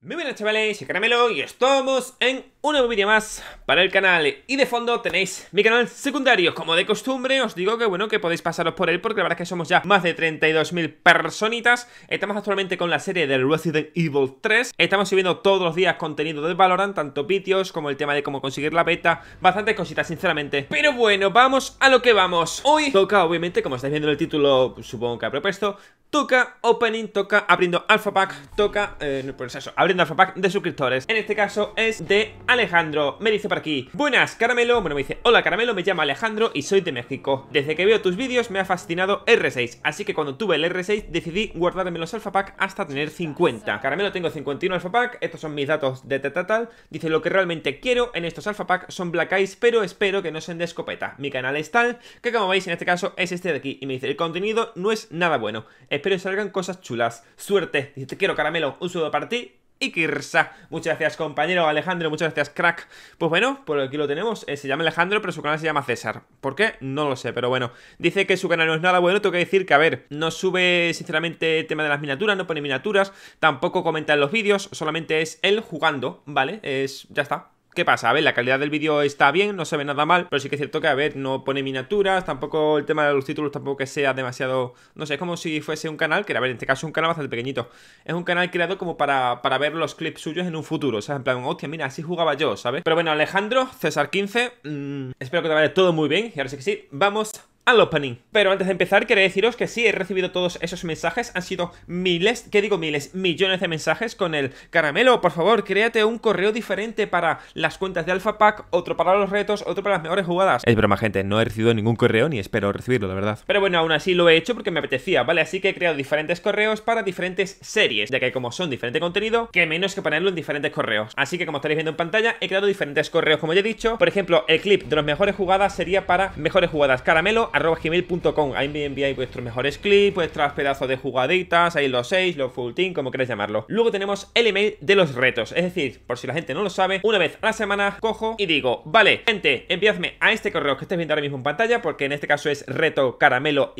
Muy buenas chavales, soy Caramelo y estamos en un nuevo vídeo más para el canal y de fondo tenéis mi canal secundario. Como de costumbre os digo que bueno, que podéis pasaros por él porque la verdad es que somos ya más de 32.000 personitas. Estamos actualmente con la serie de Resident Evil 3. Estamos subiendo todos los días contenido de Valorant, tanto vídeos como el tema de cómo conseguir la beta. Bastantes cositas, sinceramente. Pero bueno, vamos a lo que vamos. Hoy toca, obviamente, como estáis viendo en el título, supongo que ha propuesto, toca opening, toca abriendo alpha pack, toca, eh, pues eso, abriendo alpha pack de suscriptores. En este caso es de... Alejandro me dice por aquí, buenas Caramelo, bueno me dice, hola Caramelo, me llamo Alejandro y soy de México. Desde que veo tus vídeos me ha fascinado R6, así que cuando tuve el R6 decidí guardarme los Alpha pack hasta tener 50. Caramelo tengo 51 alfa pack, estos son mis datos de tal, dice lo que realmente quiero en estos Alpha pack son Black Eyes, pero espero que no sean de escopeta. Mi canal es tal, que como veis en este caso es este de aquí, y me dice, el contenido no es nada bueno, espero que salgan cosas chulas. Suerte, dice, te quiero Caramelo, un saludo para ti y Kirsa. Muchas gracias, compañero Alejandro. Muchas gracias, crack. Pues bueno, por aquí lo tenemos. Eh, se llama Alejandro, pero su canal se llama César. ¿Por qué? No lo sé, pero bueno. Dice que su canal no es nada bueno. Tengo que decir que, a ver, no sube, sinceramente, el tema de las miniaturas, no pone miniaturas, tampoco comenta en los vídeos, solamente es él jugando, ¿vale? Es. ya está. ¿Qué pasa? A ver, la calidad del vídeo está bien, no se ve nada mal, pero sí que es cierto que, a ver, no pone miniaturas, tampoco el tema de los títulos tampoco que sea demasiado... No sé, es como si fuese un canal, que, a ver, en este caso un canal bastante pequeñito. Es un canal creado como para, ver los clips suyos en un futuro, o sea, en plan, hostia, mira, así jugaba yo, ¿sabes? Pero bueno, Alejandro, César 15, mm, espero que te vaya todo muy bien, y ahora sí que sí, vamos al opening. Pero antes de empezar, quiero deciros que sí, he recibido todos esos mensajes. Han sido miles, ¿qué digo miles? Millones de mensajes con el caramelo. Por favor, créate un correo diferente para las cuentas de Alpha Pack, otro para los retos, otro para las mejores jugadas. Es broma, gente, no he recibido ningún correo ni espero recibirlo, la verdad. Pero bueno, aún así lo he hecho porque me apetecía, ¿vale? Así que he creado diferentes correos para diferentes series, ya que como son diferente contenido, que menos que ponerlo en diferentes correos. Así que como estaréis viendo en pantalla, he creado diferentes correos, como ya he dicho. Por ejemplo, el clip de las mejores jugadas sería para mejores jugadas caramelo gmail.com Ahí me enviáis vuestros mejores clips, vuestros pedazos de jugaditas, ahí los seis, los full team, como queráis llamarlo. Luego tenemos el email de los retos, es decir, por si la gente no lo sabe, una vez a la semana cojo y digo, vale, gente, enviadme a este correo que estáis viendo ahora mismo en pantalla, porque en este caso es reto caramelo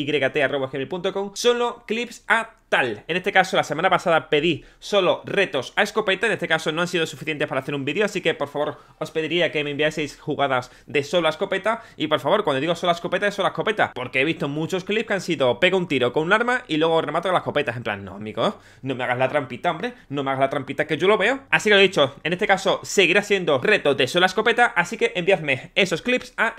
solo clips a tal. En este caso, la semana pasada pedí solo retos a escopeta, en este caso no han sido suficientes para hacer un vídeo, así que por favor os pediría que me enviaseis jugadas de solo escopeta, y por favor, cuando digo solo escopeta, es solo escopeta, porque he visto muchos clips que han sido pega un tiro con un arma y luego remato con las escopetas, en plan, no amigo no me hagas la trampita, hombre, no me hagas la trampita que yo lo veo. Así que lo he dicho, en este caso seguirá siendo retos de solo escopeta, así que enviadme esos clips a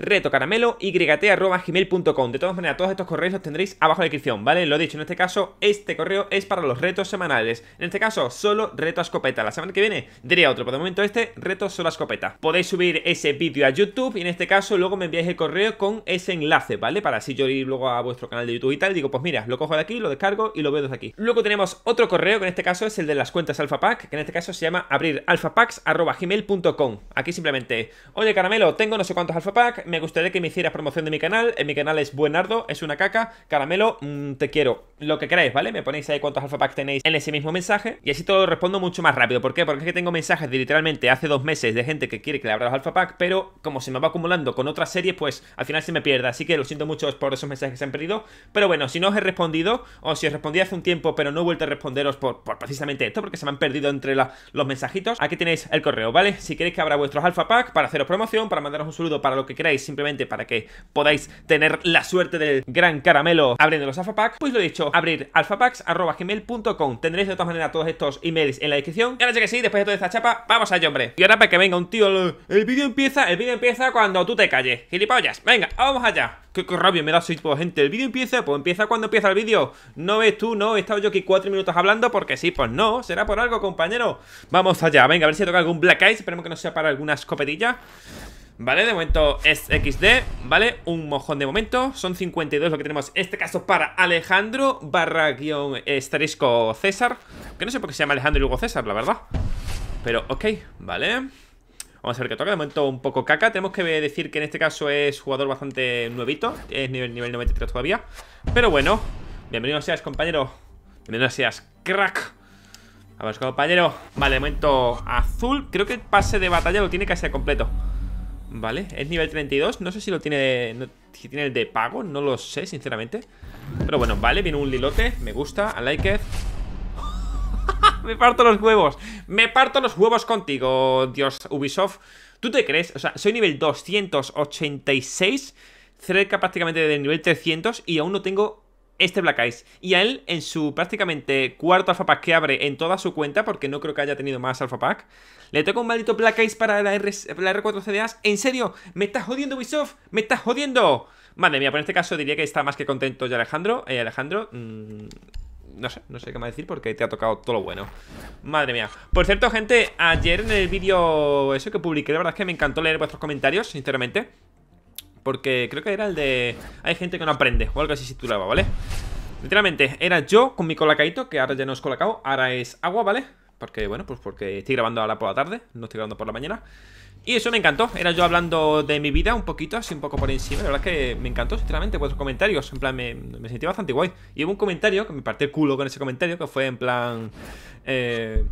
y gmail.com De todas maneras, todos estos correos los tendréis abajo en la descripción, ¿vale? Lo dicho, en este caso, este correo es para los retos semanales. En este caso, solo reto a escopeta. La semana que viene diría otro, pero de momento este, reto solo a escopeta. Podéis subir ese vídeo a YouTube y en este caso luego me enviáis el correo con ese enlace, ¿vale? Para así yo ir luego a vuestro canal de YouTube y tal digo, pues mira, lo cojo de aquí, lo descargo y lo veo desde aquí. Luego tenemos otro correo, que en este caso es el de las cuentas Pack que en este caso se llama abrir gmail.com Aquí simplemente, oye Caramelo, tengo no sé cuántos Pack me gustaría que me hicieras promoción de mi canal, en mi canal es Buenardo, es una caca, Caramelo, mm, te quiero, lo que queráis, ¿vale? Me ponéis ahí cuántos alpha packs tenéis en ese mismo mensaje y así todo respondo mucho más rápido. ¿Por qué? Porque es que tengo mensajes de literalmente hace dos meses de gente que quiere que le abra los alpha pack, pero como se me va acumulando con otras series, pues al final se me pierda, Así que lo siento mucho por esos mensajes que se han perdido. Pero bueno, si no os he respondido, o si os respondí hace un tiempo, pero no he vuelto a responderos por, precisamente esto, porque se me han perdido entre los mensajitos, aquí tenéis el correo, ¿vale? Si queréis que abra vuestros alpha pack para haceros promoción, para mandaros un saludo, para lo que queráis, simplemente para que podáis tener la suerte del gran caramelo abriendo los alpha pack, pues lo he dicho, abrir alpha packs Arroba gmail.com Tendréis de todas maneras todos estos emails en la descripción. Y ahora que sí, después de toda esta chapa, vamos allá, hombre. Y ahora para que venga un tío, el, vídeo empieza, el vídeo empieza cuando tú te calles. Gilipollas, venga, vamos allá. Qué, rabio rabia me da soy tipo gente. El vídeo empieza, pues empieza cuando empieza el vídeo. No ves tú, no, he estado yo aquí cuatro minutos hablando porque sí, pues no, será por algo, compañero. Vamos allá, venga, a ver si toca algún Black Eyes, esperemos que no sea para alguna escopetilla. Vale, de momento es XD, ¿vale? Un mojón de momento, son 52 lo que tenemos este caso para Alejandro barra guión César Que no sé por qué se llama Alejandro y luego César, la verdad Pero ok, vale Vamos a ver qué toca, de momento un poco caca Tenemos que decir que en este caso es jugador bastante nuevito Es nivel, nivel 93 todavía Pero bueno, bienvenido seas compañero Bienvenido seas crack Vamos compañero Vale, de momento azul Creo que el pase de batalla lo tiene casi completo Vale, es nivel 32 No sé si lo tiene si tiene el de pago No lo sé, sinceramente Pero bueno, vale, viene un lilote Me gusta, a like Me parto los huevos Me parto los huevos contigo, Dios Ubisoft ¿Tú te crees? O sea, soy nivel 286 Cerca prácticamente del nivel 300 Y aún no tengo este Black Eyes. Y a él, en su prácticamente cuarto Alpha Pack que abre en toda su cuenta, porque no creo que haya tenido más Alpha Pack, le toca un maldito Black Eyes para la, R 4 CDAs. ¿En serio? ¿Me estás jodiendo, Ubisoft? ¿Me estás jodiendo? Madre mía, por pues este caso diría que está más que contento ya Alejandro. Eh, Alejandro, mm, no sé, no sé qué más decir porque te ha tocado todo lo bueno Madre mía Por cierto, gente, ayer en el vídeo eso que publiqué La verdad es que me encantó leer vuestros comentarios, sinceramente porque creo que era el de... Hay gente que no aprende, o algo así se ¿vale? Literalmente, era yo con mi colacaito, que ahora ya no es colacao, ahora es agua, ¿vale? Porque, bueno, pues porque estoy grabando ahora por la tarde, no estoy grabando por la mañana Y eso me encantó, era yo hablando de mi vida un poquito, así un poco por encima La verdad es que me encantó, sinceramente, cuatro comentarios, en plan, me, me sentí bastante guay Y hubo un comentario, que me partí el culo con ese comentario, que fue en plan... Eh,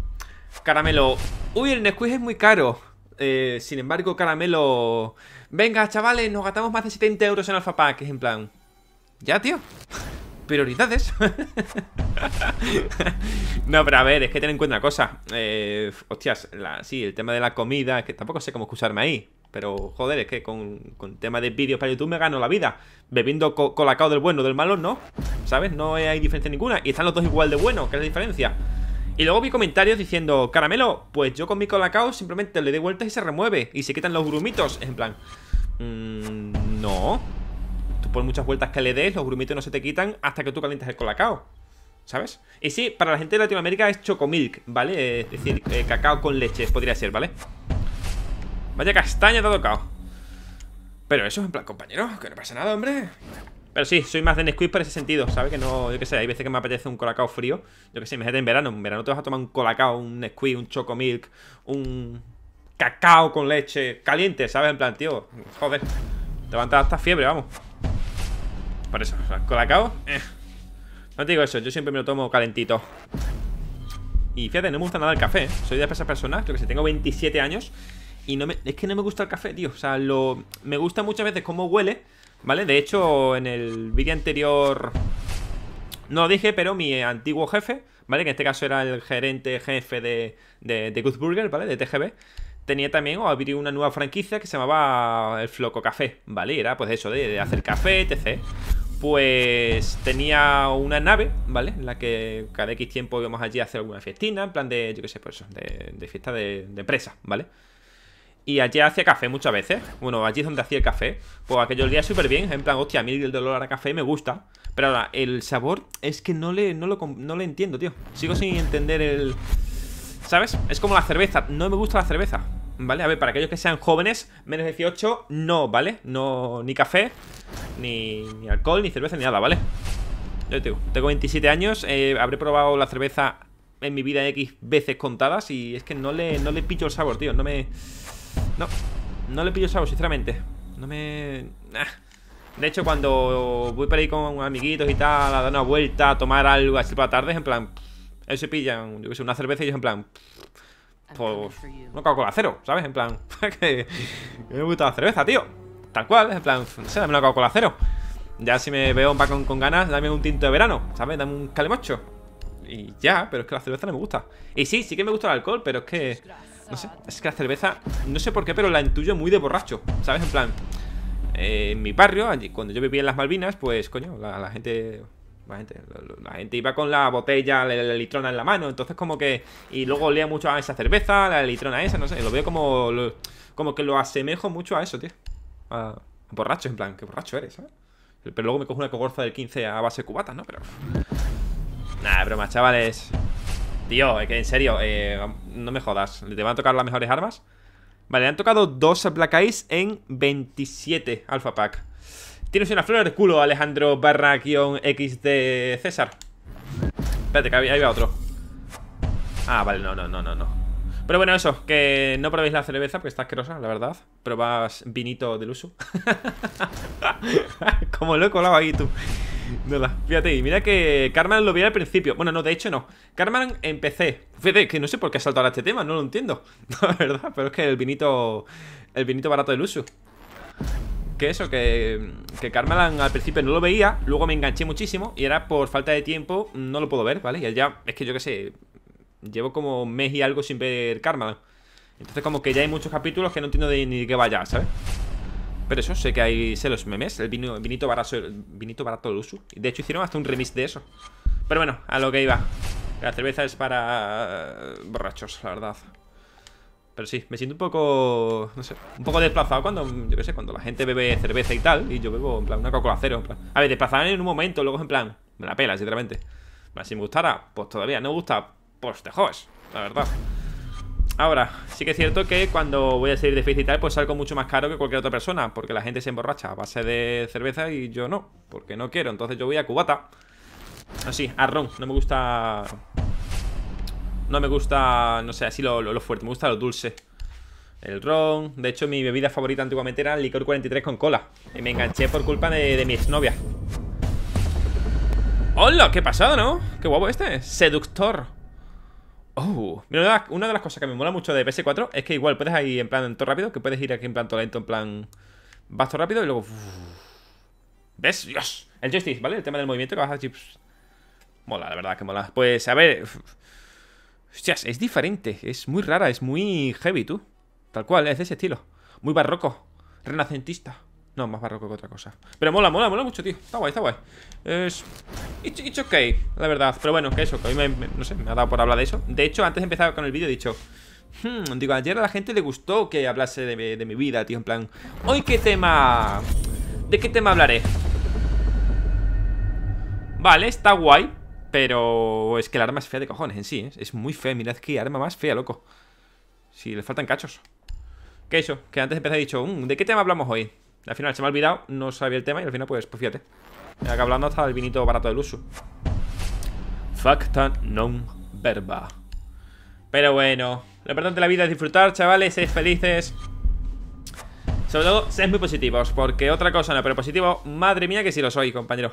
caramelo, uy, el Nesquik es muy caro eh, sin embargo, Caramelo... Venga, chavales, nos gastamos más de 70 euros en Alpha Pack. Es en plan... Ya, tío. Prioridades. no, pero a ver, es que ten en cuenta una cosa. Eh, hostias, la, sí, el tema de la comida, es que tampoco sé cómo excusarme ahí. Pero, joder, es que con, con tema de vídeos para YouTube me gano la vida. Bebiendo co colacao del bueno, del malo, no. ¿Sabes? No hay diferencia ninguna. Y están los dos igual de bueno ¿qué es la diferencia? Y luego vi comentarios diciendo, Caramelo, pues yo con mi colacao simplemente le doy vueltas y se remueve y se quitan los grumitos. En plan, mmm, no. Tú por muchas vueltas que le des, los grumitos no se te quitan hasta que tú calientes el colacao. ¿Sabes? Y sí, para la gente de Latinoamérica es chocomilk, ¿vale? Es decir, eh, cacao con leche, podría ser, ¿vale? Vaya castaña te ha Pero eso, es en plan, compañero, que no pasa nada, hombre. Pero sí, soy más de Nesquik por ese sentido, ¿sabes? Que no, yo qué sé, hay veces que me apetece un colacao frío. Yo qué sé, imagínate en verano. En verano te vas a tomar un colacao, un Nesquik, un Chocomilk, un cacao con leche caliente, ¿sabes? En plan, tío, joder, te va a hasta fiebre, vamos. Por eso, colacao, eh. No te digo eso, yo siempre me lo tomo calentito. Y fíjate, no me gusta nada el café, ¿eh? Soy de esas personas, creo que si tengo 27 años y no me, es que no me gusta el café, tío. O sea, lo, me gusta muchas veces cómo huele ¿Vale? De hecho, en el vídeo anterior no lo dije, pero mi antiguo jefe, ¿vale? Que en este caso era el gerente jefe de, de, de Good Burger, ¿vale? De TGB tenía también o abrir una nueva franquicia que se llamaba el Floco Café, ¿vale? era pues eso, de, hacer café, etc. Pues tenía una nave, ¿vale? En la que cada X tiempo íbamos allí a hacer alguna fiestina, en plan de, yo qué sé, pues de, de fiesta de, de empresa, ¿vale? Y allí hacía café muchas veces. Bueno, allí es donde hacía el café. Pues aquellos días súper bien. En plan, hostia, a mí el dolor a café me gusta. Pero ahora, el sabor es que no le, no le entiendo, tío. Sigo sin entender el... ¿Sabes? Es como la cerveza. No me gusta la cerveza. ¿Vale? A ver, para aquellos que sean jóvenes, menos 18, no, ¿vale? No, ni café, ni, alcohol, ni cerveza, ni nada, ¿vale? Yo tengo, tengo 27 años, eh, habré probado la cerveza en mi vida X veces contadas y es que no le, no le pillo el sabor, tío. No me... No, no le pillo el sinceramente No me... Ah. De hecho, cuando voy para ahí con amiguitos y tal A dar una vuelta, a tomar algo así para la tarde en plan... Ellos se pillan, yo que sé, una cerveza y ellos en plan... Pues... No con cola cero, ¿sabes? En plan... que, me gusta la cerveza, tío Tal cual, en plan... No sé, dame una Coca-Cola cero ya si me veo un con ganas, dame un tinto de verano, ¿sabes? Dame un calemocho Y ya, pero es que la cerveza no me gusta. Y sí, sí que me gusta el alcohol, pero es que... No sé, es que la cerveza, no sé por qué, pero la intuyo muy de borracho, ¿sabes? En plan, eh, en mi barrio, allí, cuando yo vivía en las Malvinas, pues, coño, la, gente... La gente, iba con la botella, la, litrona en la mano, entonces como que... Y luego olía mucho a esa cerveza, la litrona esa, no sé, lo veo como... como que lo asemejo mucho a eso, tío. A, borracho, en plan, que borracho eres, ¿sabes? Pero luego me cojo una cogorza del 15 a base cubata, ¿no? Pero... Nada, broma, chavales. Tío, en serio, eh, no me jodas. ¿Te van a tocar las mejores armas? Vale, han tocado dos Black en 27 Alpha Pack. Tienes una flor de culo, Alejandro barra X de César. Espérate, que ahí va otro. Ah, vale, no, no, no, no, no. Pero bueno, eso, que no probéis la cerveza porque está asquerosa, la verdad. Probas vinito del uso. Como lo he colado ahí tú. Nada, fíjate, y mira que Carmelan lo vi al principio. Bueno, no, de hecho no. Carmelan empecé. Fíjate, que no sé por qué ha saltado a este tema, no lo entiendo. La verdad, pero es que el vinito. El vinito barato del uso. Que eso, que, que Carmelan al principio no lo veía, luego me enganché muchísimo y era por falta de tiempo, no lo puedo ver, ¿vale? Y ya, es que yo qué sé, llevo como mes y algo sin ver Carmelan. Entonces como que ya hay muchos capítulos que no entiendo ni de qué vaya, ¿sabes? Pero eso, sé que hay, sé los memes, el vinito barato, el vinito barato uso. De hecho, hicieron hasta un remix de eso. Pero bueno, a lo que iba. La cerveza es para eh, borrachos, la verdad. Pero sí, me siento un poco, no sé, un poco desplazado cuando, yo qué sé, cuando la gente bebe cerveza y tal, y yo bebo, en plan, una Coca-Cola cero. A ver, desplazado en un momento, luego en plan, me la pela, sinceramente. Si me gustara, pues todavía no gusta, pues te jodes, la verdad. Ahora, sí que es cierto que cuando voy a salir de fiesta y tal, pues salgo mucho más caro que cualquier otra persona, porque la gente se emborracha a base de cerveza y yo no, porque no quiero. Entonces yo voy a cubata. Así, a ron. No me gusta... No me gusta, no sé, así lo, fuerte, me gusta lo dulce. El ron. De hecho, mi bebida favorita antiguamente era el licor 43 con cola. Y me enganché por culpa de, de mi exnovia. ¡Hola! ¡Qué pasado, no! ¡Qué guapo este! Seductor. Oh. una de las cosas que me mola mucho de PS4 es que igual puedes ir en plan todo rápido, que puedes ir aquí en plan todo lento, en plan vas rápido y luego... ¿Ves? Dios. El justice ¿vale? El tema del movimiento que vas chips. Mola, la verdad que mola. Pues a ver... es diferente, es muy rara, es muy heavy, tú. Tal cual, es de ese estilo. Muy barroco, renacentista. No, más barroco que otra cosa Pero mola, mola, mola mucho, tío Está guay, está guay Es... It's, okay, la verdad Pero bueno, que eso Que a me, me, no sé, me ha dado por hablar de eso De hecho, antes de empezar con el vídeo he dicho hmm, Digo, ayer a la gente le gustó que hablase de, mi vida, tío En plan, ¿hoy qué tema...? ¿De qué tema hablaré? Vale, está guay Pero es que el arma es fea de cojones en sí ¿eh? Es muy fea, mirad qué arma más fea, loco Si le faltan cachos Que eso, que antes empezar he dicho hmm, ¿De qué tema hablamos hoy? Al final se me ha olvidado, no sabía el tema y al final pues, pues fíjate. acá hablando hasta el vinito barato del uso. Facta non verba. Pero bueno, lo importante de la vida es disfrutar, chavales, seis felices. Sobre todo, seis muy positivos, porque otra cosa no, pero positivo, madre mía que si sí lo soy, compañero.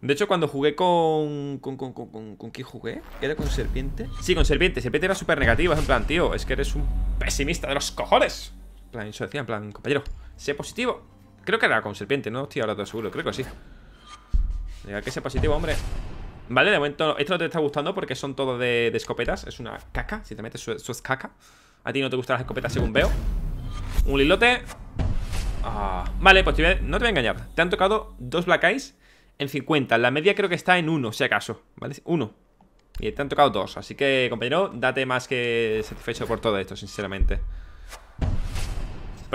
De hecho, cuando jugué con... ¿Con, con, con, con quién jugué? ¿Era con Serpiente? Sí, con Serpiente. Serpiente era súper negativo en plan, tío, es que eres un pesimista de los cojones plan, eso decía, en plan, compañero, sé positivo. Creo que era con serpiente, no estoy ahora te seguro, creo que sí. Diga que sea positivo, hombre. Vale, de momento, esto no te está gustando porque son todos de, escopetas. Es una caca, si te metes, su es caca. A ti no te gustan las escopetas según veo. Un lilote. Ah, vale, pues no te voy a engañar. Te han tocado dos Black Eyes en 50. La media creo que está en uno, si acaso. ¿Vale? uno. Y te han tocado dos. Así que, compañero, date más que satisfecho por todo esto, sinceramente.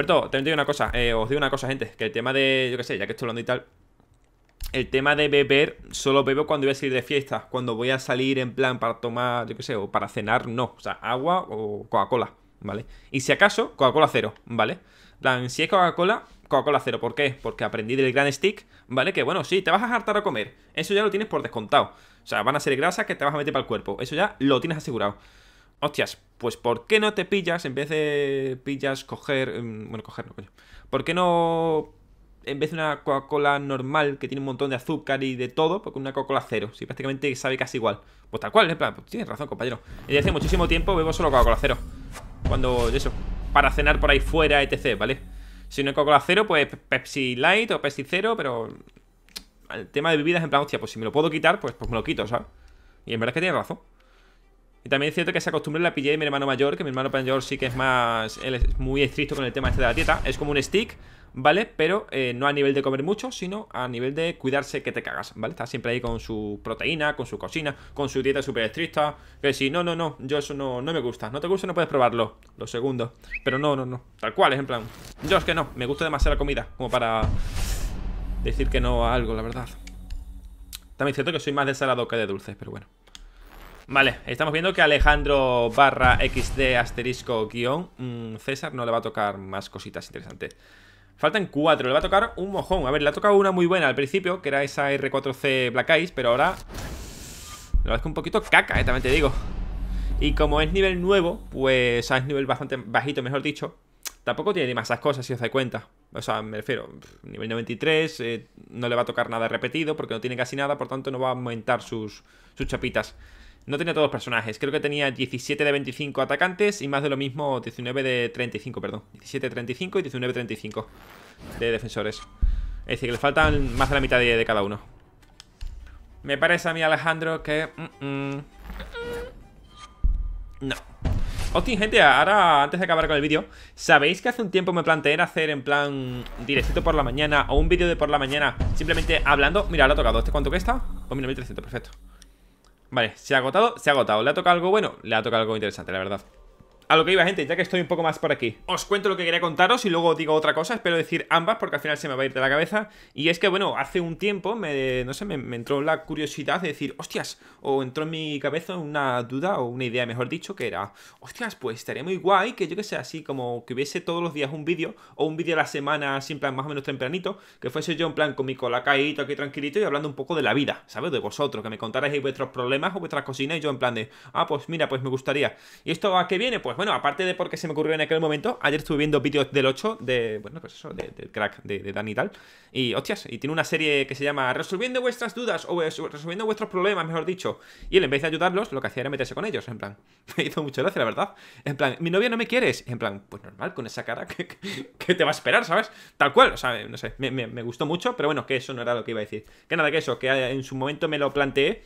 Pero te una cosa, eh, os digo una cosa, gente, que el tema de, yo qué sé, ya que estoy hablando y tal, el tema de beber, solo bebo cuando voy a salir de fiesta, cuando voy a salir en plan para tomar, yo qué sé, o para cenar, no, o sea, agua o Coca-Cola, ¿vale? Y si acaso, Coca-Cola cero, ¿vale? plan, si es Coca-Cola, Coca-Cola cero. ¿Por qué? Porque aprendí del gran stick, ¿vale? Que bueno, sí, te vas a hartar a comer. Eso ya lo tienes por descontado. O sea, van a ser grasas que te vas a meter para el cuerpo. Eso ya lo tienes asegurado hostias, pues ¿por qué no te pillas en vez de pillas coger... Em, bueno, coger no, coño. ¿Por qué no... En vez de una Coca-Cola normal que tiene un montón de azúcar y de todo, porque una Coca-Cola cero, si prácticamente sabe casi igual. Pues tal cual, en plan, pues tienes razón, compañero. y hace muchísimo tiempo bebo solo Coca-Cola cero. Cuando, eso, para cenar por ahí fuera, etc., ¿vale? Si no hay Coca-Cola cero, pues Pepsi Light o Pepsi cero, pero... El tema de bebidas, en plan, hostia, pues si me lo puedo quitar, pues, pues me lo quito, ¿sabes? Y en verdad es que tienes razón. Y también es cierto que se acostumbre la pillé de mi hermano mayor, que mi hermano mayor sí que es más... Él es muy estricto con el tema este de la dieta. Es como un stick, ¿vale? Pero eh, no a nivel de comer mucho, sino a nivel de cuidarse que te cagas, ¿vale? Está siempre ahí con su proteína, con su cocina, con su dieta súper estricta. Que si, no, no, no, yo eso no, no me gusta. No te gusta, no puedes probarlo. Lo segundo. Pero no, no, no. Tal cual, es en plan... Yo es que no, me gusta demasiado la comida, como para decir que no a algo, la verdad. También es cierto que soy más de salado que de dulces, pero bueno. Vale, estamos viendo que Alejandro barra XD asterisco guión mm, César no le va a tocar más cositas interesantes Faltan cuatro, le va a tocar un mojón A ver, le ha tocado una muy buena al principio Que era esa R4C Black Ice, pero ahora Lo es un poquito caca, eh, también te digo Y como es nivel nuevo Pues, ah, es nivel bastante bajito, mejor dicho Tampoco tiene ni más esas cosas, si os dais cuenta O sea, me refiero, nivel 93 eh, No le va a tocar nada repetido Porque no tiene casi nada, por tanto no va a aumentar sus, sus chapitas no tenía todos los personajes, creo que tenía 17 de 25 atacantes y más de lo mismo 19 de 35, perdón. 17 de 35 y 19 de 35 de defensores. Es decir, que le faltan más de la mitad de, cada uno. Me parece a mí, Alejandro, que... Mm, mm, no. Hostia, gente, ahora, antes de acabar con el vídeo, ¿sabéis que hace un tiempo me planteé hacer en plan directito por la mañana o un vídeo de por la mañana simplemente hablando? Mira, ahora ha tocado. ¿Este cuánto que está? 1.300, perfecto. Vale, se ha agotado, se ha agotado ¿Le ha tocado algo bueno? Le ha tocado algo interesante, la verdad a lo que iba, gente, ya que estoy un poco más por aquí. Os cuento lo que quería contaros y luego digo otra cosa, espero decir ambas porque al final se me va a ir de la cabeza. Y es que, bueno, hace un tiempo me, no sé, me, entró la curiosidad de decir, hostias, o entró en mi cabeza una duda o una idea, mejor dicho, que era, hostias, pues estaría muy guay que yo que sé, así como que hubiese todos los días un vídeo o un vídeo a la semana, así plan más o menos tempranito, que fuese yo en plan con mi cola caído aquí tranquilito y hablando un poco de la vida, ¿sabes? De vosotros, que me contarais vuestros problemas o vuestras cocinas y yo en plan de, ah, pues mira, pues me gustaría. ¿Y esto a qué viene? Pues bueno, aparte de porque se me ocurrió en aquel momento, ayer estuve viendo vídeos del 8 de, bueno, pues eso, del de crack de, Dan y tal. Y hostias, y tiene una serie que se llama Resolviendo vuestras dudas o resolviendo vuestros problemas, mejor dicho. Y él, en vez de ayudarlos, lo que hacía era meterse con ellos, en plan. Me hizo mucho gracia, la verdad. En plan, mi novia no me quieres. En plan, pues normal, con esa cara que, te va a esperar, ¿sabes? Tal cual, o sea, no sé, me gustó mucho, pero bueno, que eso no era lo que iba a decir. Que nada, que eso, que en su momento me lo planteé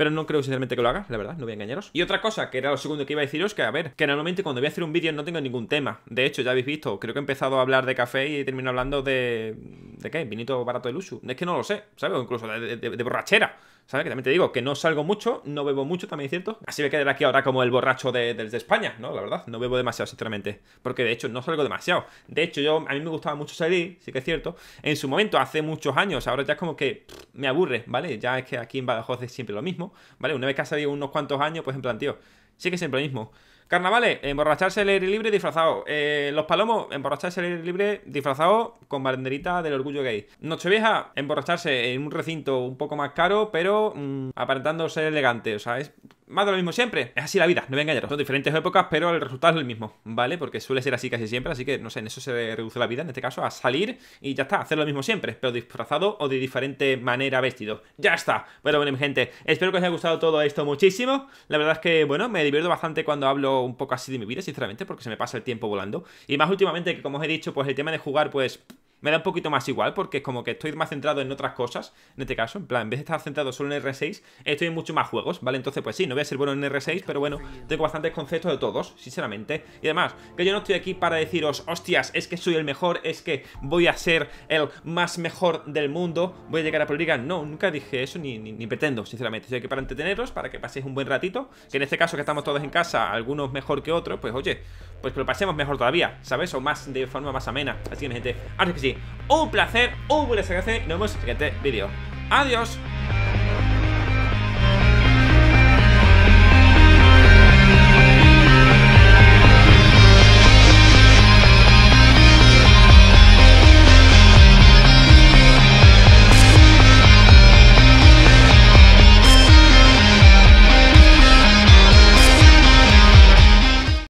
pero no creo sinceramente que lo haga, la verdad, no voy a engañaros. Y otra cosa, que era lo segundo que iba a deciros, que a ver, que normalmente cuando voy a hacer un vídeo no tengo ningún tema. De hecho, ya habéis visto, creo que he empezado a hablar de café y terminado hablando de... ¿De qué? ¿Vinito barato de uso? Es que no lo sé, ¿sabes? O incluso de borrachera. ¿Sabes? Que también te digo que no salgo mucho, no bebo mucho, también es cierto. Así me quedaré aquí ahora como el borracho de, España, ¿no? La verdad, no bebo demasiado, sinceramente. Porque de hecho no salgo demasiado. De hecho, yo a mí me gustaba mucho salir, sí que es cierto. En su momento, hace muchos años, ahora ya es como que me aburre, ¿vale? Ya es que aquí en Badajoz es siempre lo mismo, ¿vale? Una vez que ha salido unos cuantos años, pues en plan, tío, sí que es siempre lo mismo. Carnavales, emborracharse al aire libre disfrazado. Eh, los palomos, emborracharse al aire libre disfrazado con banderita del orgullo gay. Nochevieja, emborracharse en un recinto un poco más caro, pero mm, aparentando ser elegante. O sea, es más de lo mismo siempre. Es así la vida, no me engañaros. Son diferentes épocas, pero el resultado es el mismo, ¿vale? Porque suele ser así casi siempre, así que no sé, en eso se reduce la vida, en este caso, a salir y ya está, hacer lo mismo siempre, pero disfrazado o de diferente manera vestido. Ya está. Bueno, bueno, mi gente, espero que os haya gustado todo esto muchísimo. La verdad es que, bueno, me divierto bastante cuando hablo un poco así de mi vida, sinceramente, porque se me pasa el tiempo volando. Y más últimamente, que como os he dicho, pues el tema de jugar, pues me da un poquito más igual porque es como que estoy más centrado en otras cosas, en este caso, en plan, en vez de estar centrado solo en R6, estoy en muchos más juegos, ¿vale? Entonces, pues sí, no voy a ser bueno en R6, pero bueno, tengo bastantes conceptos de todos, sinceramente. Y además, que yo no estoy aquí para deciros, hostias, es que soy el mejor, es que voy a ser el más mejor del mundo, voy a llegar a Pro No, nunca dije eso ni, pretendo, sinceramente. Estoy aquí para entreteneros, para que paséis un buen ratito, que en este caso que estamos todos en casa, algunos mejor que otros, pues oye, pues que lo pasemos mejor todavía, ¿sabes? O más de forma más amena. Así que, gente, ahora que sí. Un placer, un buen desgracia y nos vemos en el siguiente vídeo. Adiós.